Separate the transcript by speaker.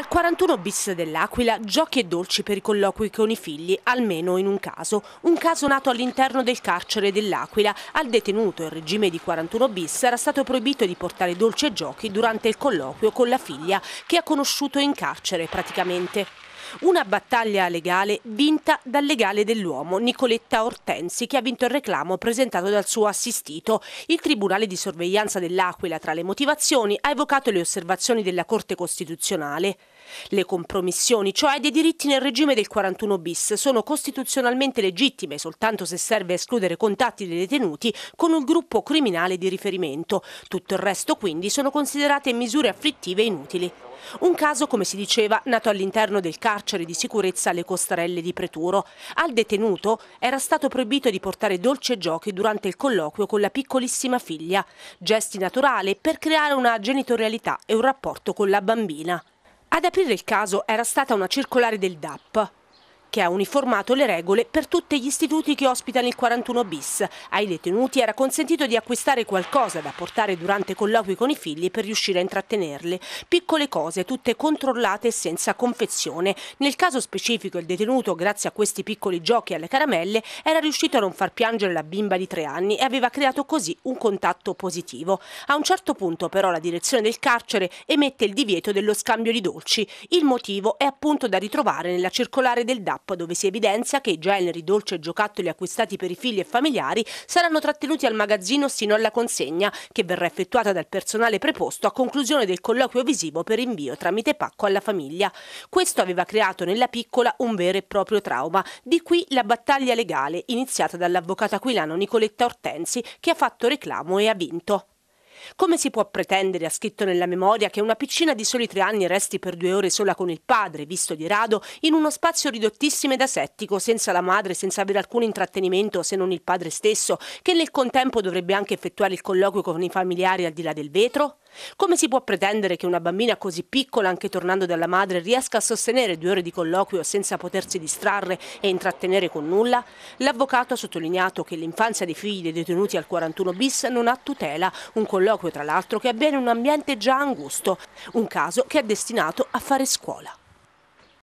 Speaker 1: Al 41 bis dell'Aquila, giochi e dolci per i colloqui con i figli, almeno in un caso. Un caso nato all'interno del carcere dell'Aquila. Al detenuto in regime di 41 bis era stato proibito di portare dolci e giochi durante il colloquio con la figlia che ha conosciuto in carcere praticamente. Una battaglia legale vinta dal legale dell'uomo Nicoletta Ortensi che ha vinto il reclamo presentato dal suo assistito. Il Tribunale di sorveglianza dell'Aquila tra le motivazioni ha evocato le osservazioni della Corte Costituzionale. Le compromissioni, cioè dei diritti nel regime del 41 bis, sono costituzionalmente legittime soltanto se serve a escludere contatti dei detenuti con un gruppo criminale di riferimento. Tutto il resto quindi sono considerate misure afflittive e inutili. Un caso, come si diceva, nato all'interno del carcere carcere di sicurezza alle costarelle di Preturo. Al detenuto era stato proibito di portare dolci e giochi durante il colloquio con la piccolissima figlia, gesti naturali per creare una genitorialità e un rapporto con la bambina. Ad aprire il caso era stata una circolare del DAP, che ha uniformato le regole per tutti gli istituti che ospitano il 41 bis. Ai detenuti era consentito di acquistare qualcosa da portare durante colloqui con i figli per riuscire a intrattenerli. Piccole cose, tutte controllate e senza confezione. Nel caso specifico il detenuto, grazie a questi piccoli giochi alle caramelle, era riuscito a non far piangere la bimba di tre anni e aveva creato così un contatto positivo. A un certo punto però la direzione del carcere emette il divieto dello scambio di dolci. Il motivo è appunto da ritrovare nella circolare del DAP app dove si evidenzia che i generi, dolci e giocattoli acquistati per i figli e familiari saranno trattenuti al magazzino sino alla consegna che verrà effettuata dal personale preposto a conclusione del colloquio visivo per invio tramite pacco alla famiglia. Questo aveva creato nella piccola un vero e proprio trauma, di qui la battaglia legale iniziata dall'avvocato aquilano Nicoletta Ortensi che ha fatto reclamo e ha vinto. Come si può pretendere, ha scritto nella memoria, che una piccina di soli tre anni resti per due ore sola con il padre, visto di rado, in uno spazio ridottissimo ed asettico, senza la madre, senza avere alcun intrattenimento se non il padre stesso, che nel contempo dovrebbe anche effettuare il colloquio con i familiari al di là del vetro? Come si può pretendere che una bambina così piccola, anche tornando dalla madre, riesca a sostenere due ore di colloquio senza potersi distrarre e intrattenere con nulla? L'avvocato ha sottolineato che l'infanzia dei figli dei detenuti al 41 bis non ha tutela, un colloquio tra l'altro che avviene in un ambiente già angusto, un caso che è destinato a fare scuola.